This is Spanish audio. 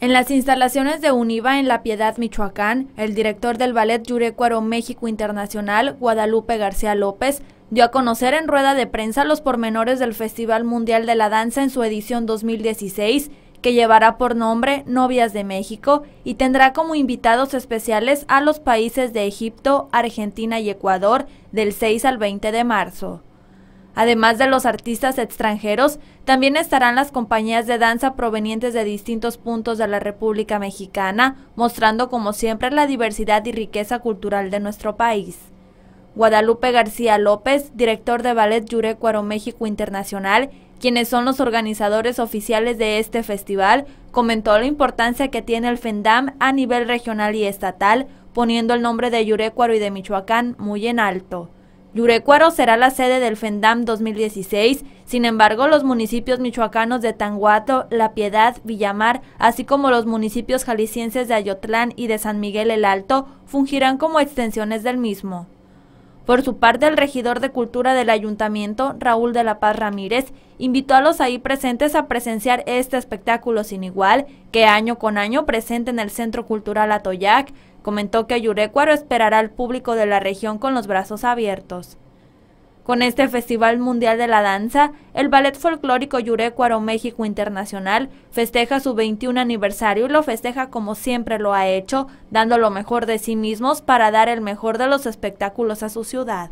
En las instalaciones de UNIVA en La Piedad, Michoacán, el director del Ballet Yurecuaro México Internacional, Guadalupe García López, dio a conocer en rueda de prensa los pormenores del Festival Mundial de la Danza en su edición 2016, que llevará por nombre Novias de México y tendrá como invitados especiales a los países de Egipto, Argentina y Ecuador del 6 al 20 de marzo. Además de los artistas extranjeros, también estarán las compañías de danza provenientes de distintos puntos de la República Mexicana, mostrando como siempre la diversidad y riqueza cultural de nuestro país. Guadalupe García López, director de Ballet Yurecuaro México Internacional, quienes son los organizadores oficiales de este festival, comentó la importancia que tiene el FENDAM a nivel regional y estatal, poniendo el nombre de Yurecuaro y de Michoacán muy en alto. Yurecuero será la sede del FENDAM 2016, sin embargo los municipios michoacanos de Tanguato, La Piedad, Villamar, así como los municipios jaliscienses de Ayotlán y de San Miguel el Alto, fungirán como extensiones del mismo. Por su parte, el regidor de Cultura del Ayuntamiento, Raúl de la Paz Ramírez, invitó a los ahí presentes a presenciar este espectáculo sin igual, que año con año presenta en el Centro Cultural Atoyac. Comentó que Ayurecuaro esperará al público de la región con los brazos abiertos. Con este Festival Mundial de la Danza, el Ballet Folclórico Yurecuaro México Internacional festeja su 21 aniversario y lo festeja como siempre lo ha hecho, dando lo mejor de sí mismos para dar el mejor de los espectáculos a su ciudad.